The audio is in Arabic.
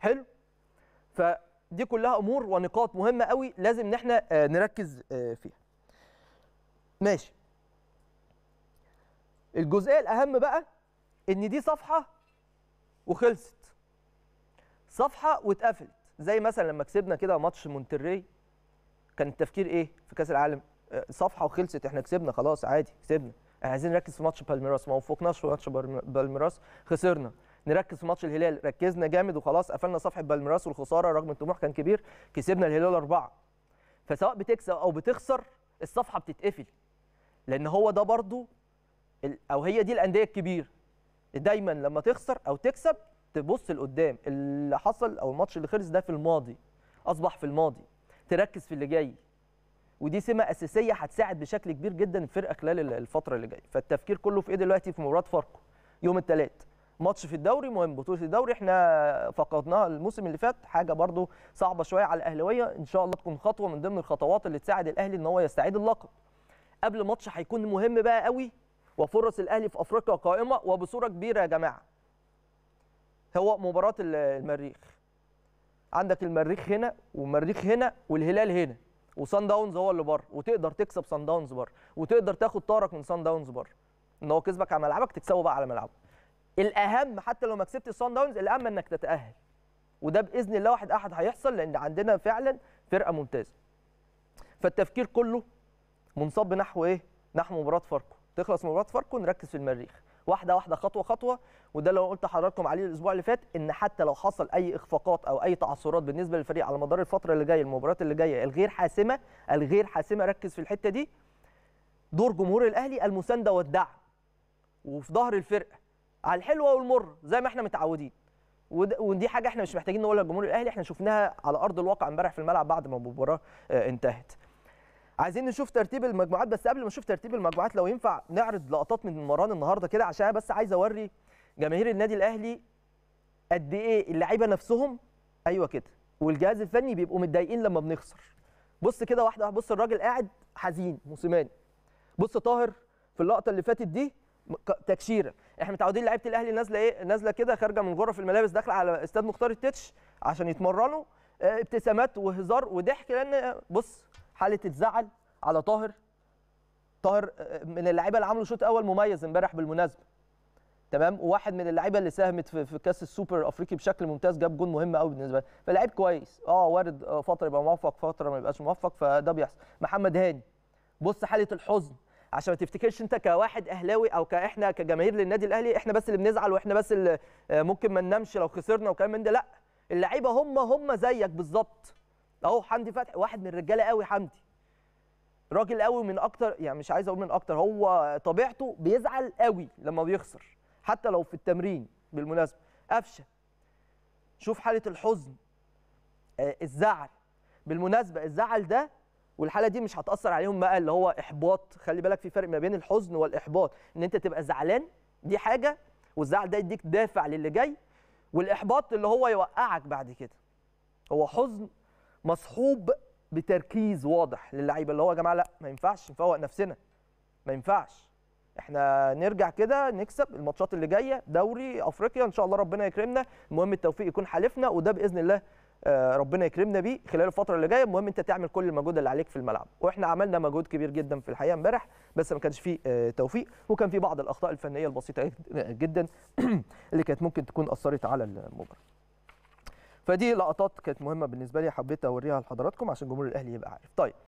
حلو فدي كلها امور ونقاط مهمه قوي لازم ان احنا آه، نركز آه، فيها ماشي الجزئيه الاهم بقى ان دي صفحه وخلصت صفحه واتقفلت زي مثلا لما كسبنا كده ماتش مونتري كان التفكير ايه في كاس العالم آه، صفحه وخلصت احنا كسبنا خلاص عادي كسبنا عايزين نركز في ماتش بالميراس ما وفقناش في ماتش بالميراس خسرنا نركز في ماتش الهلال ركزنا جامد وخلاص قفلنا صفحه بالميراس والخساره رغم الطموح كان كبير كسبنا الهلال اربعه فسواء بتكسب او بتخسر الصفحه بتتقفل لان هو ده برضو او هي دي الانديه الكبيره دايما لما تخسر او تكسب تبص لقدام اللي حصل او الماتش اللي خلص ده في الماضي اصبح في الماضي تركز في اللي جاي ودي سمه اساسيه هتساعد بشكل كبير جدا الفرقه خلال الفتره اللي جايه فالتفكير كله في ايه دلوقتي في مباراه فاركو يوم الثلاث ماتش في الدوري مهم بطوله الدوري احنا فقدناها الموسم اللي فات حاجه برده صعبه شويه على الاهلاويه ان شاء الله تكون خطوه من ضمن الخطوات اللي تساعد الاهلي ان هو يستعيد اللقب قبل ماتش هيكون مهم بقى قوي وفرص الاهلي في افريقيا قائمه وبصوره كبيره يا جماعه هو مباراه المريخ عندك المريخ هنا والمريخ هنا والهلال هنا وصن داونز هو اللي بره وتقدر تكسب صن داونز بره وتقدر تاخد طارك من صن داونز بره ان هو كسبك على ملعبك تكسبه بقى على ملعبه الاهم حتى لو ما كسبتش صن داونز الاهم انك تتاهل وده باذن الله واحد احد هيحصل لان عندنا فعلا فرقه ممتازه فالتفكير كله منصب نحو ايه نحو مباراه فاركو تخلص مباراه فاركو نركز في المريخ واحده واحده خطوه خطوه وده اللي قلت لحضراتكم عليه الاسبوع اللي فات ان حتى لو حصل اي اخفاقات او اي تعثرات بالنسبه للفريق على مدار الفتره اللي جايه المباريات اللي جايه الغير حاسمه الغير حاسمه ركز في الحته دي دور جمهور الاهلي المسانده والدعم وفي ظهر الفرقه على الحلوه والمر زي ما احنا متعودين ودي حاجه احنا مش محتاجين نقولها للجمهور الاهلي احنا شفناها على ارض الواقع امبارح في الملعب بعد ما المباراه آه، انتهت عايزين نشوف ترتيب المجموعات بس قبل ما نشوف ترتيب المجموعات لو ينفع نعرض لقطات من مران النهارده كده عشان بس عايز اوري جماهير النادي الاهلي قد ايه اللعيبه نفسهم ايوه كده والجهاز الفني بيبقوا متضايقين لما بنخسر بص كده واحده بص الراجل قاعد حزين موسيماني بص طاهر في اللقطه اللي فاتت دي تكشيره احنا متعودين لعيبه الاهلي نازله ايه نازله كده خارجه من غرف الملابس داخله على استاد مختار التتش عشان يتمرنوا آه، ابتسامات وهزار وضحك لان بص حاله الزعل على طاهر طاهر آه، من اللعيبه اللي عملوا شوط اول مميز امبارح بالمناسبه تمام وواحد من اللعيبه اللي ساهمت في, في كاس السوبر الافريقي بشكل ممتاز جاب جون مهم قوي بالنسبه فلعيب كويس اه وارد آه، فتره يبقى موفق فتره ما يبقاش موفق فده بيحصل محمد هاني بص حاله الحزن عشان ما تفتكرش انت كواحد اهلاوي او كاحنا كجماهير للنادي الاهلي احنا بس اللي بنزعل واحنا بس اللي آه، ممكن ما ننامش لو خسرنا وكلام من ده لا اللعيبه هم هم زيك بالظبط اهو حمدي فتحي واحد من الرجاله قوي حمدي راجل قوي من اكتر يعني مش عايز اقول من اكتر هو طبيعته بيزعل قوي لما بيخسر حتى لو في التمرين بالمناسبه قفشه شوف حاله الحزن آه، الزعل بالمناسبه الزعل ده والحاله دي مش هتاثر عليهم بقى اللي هو احباط خلي بالك في فرق ما بين الحزن والاحباط ان انت تبقى زعلان دي حاجه والزعل ده يديك دافع للي جاي والاحباط اللي هو يوقعك بعد كده هو حزن مصحوب بتركيز واضح للعيبه اللي هو يا جماعه لا ما ينفعش نفوق نفسنا ما ينفعش احنا نرجع كده نكسب الماتشات اللي جايه دوري افريقيا ان شاء الله ربنا يكرمنا المهم التوفيق يكون حالفنا وده باذن الله آه، ربنا يكرمنا بيه خلال الفتره اللي جايه المهم انت تعمل كل المجهود اللي عليك في الملعب واحنا عملنا مجهود كبير جدا في الحقيقه امبارح بس ما كانش فيه آه، توفيق وكان في بعض الاخطاء الفنيه البسيطه جدا اللي كانت ممكن تكون اثرت على المباراه فدي لقطات كانت مهمه بالنسبه لي حبيت اوريها لحضراتكم عشان جمهور الاهلي يبقى عارف طيب